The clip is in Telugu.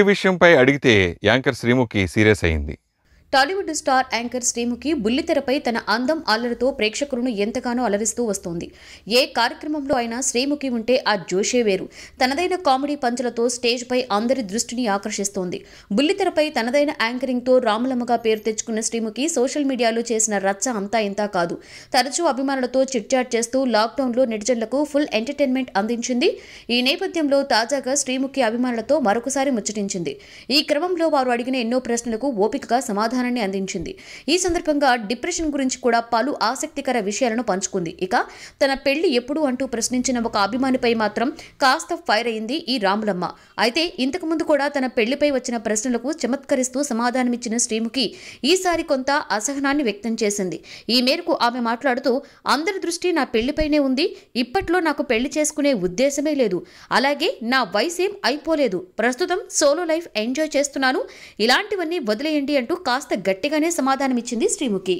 ఈ విషయంపై అడిగితే యాంకర్ శ్రీముఖి సీరియస్ అయింది టాలీవుడ్ స్టార్ యాంకర్ శ్రీముఖి బుల్లితెరపై తన అందం అల్లరితో ప్రేక్షకులను ఎంతగానో అలరిస్తూ వస్తోంది ఏ కార్యక్రమంలో అయినా శ్రీముఖి ఉంటే ఆ జోషే వేరు తనదైన కామెడీ పంచులతో స్టేజ్పై అందరి దృష్టిని ఆకర్షిస్తోంది బుల్లితెరపై తనదైన యాంకరింగ్తో రాములమ్మగా పేరు తెచ్చుకున్న శ్రీముఖి సోషల్ మీడియాలో చేసిన రచ్చ అంతా ఇంతా కాదు తరచూ అభిమానులతో చిట్చాట్ చేస్తూ లాక్డౌన్లో నెటిజన్లకు ఫుల్ ఎంటర్టైన్మెంట్ అందించింది ఈ నేపథ్యంలో తాజాగా శ్రీముఖి అభిమానులతో మరొకసారి ముచ్చటించింది ఈ క్రమంలో వారు అడిగిన ఎన్నో ప్రశ్నలకు ఓపికగా సమాధానం సమాధానాన్ని అందించింది ఈ సందర్భంగా డిప్రెషన్ గురించి కూడా పలు ఆసక్తికర విషయాలను పంచుకుంది ఇక తన పెళ్లి ఎప్పుడు అంటూ ప్రశ్నించిన ఒక అభిమానిపై మాత్రం కాస్త ఫైర్ అయింది ఈ రాములమ్మ అయితే ఇంతకుముందు కూడా తన పెళ్లిపై వచ్చిన ప్రశ్నలకు చమత్కరిస్తూ సమాధానమిచ్చిన శ్రీముఖి ఈసారి కొంత అసహనాన్ని వ్యక్తం చేసింది ఈ మేరకు ఆమె మాట్లాడుతూ అందరి దృష్టి నా పెళ్లిపైనే ఉంది ఇప్పట్లో నాకు పెళ్లి చేసుకునే ఉద్దేశమే లేదు అలాగే నా వయసేం అయిపోలేదు ప్రస్తుతం సోలో లైఫ్ ఎంజాయ్ చేస్తున్నాను ఇలాంటివన్నీ వదిలేయండి అంటూ కాస్త గట్టిగానే సమాధానమిచ్చింది శ్రీముఖి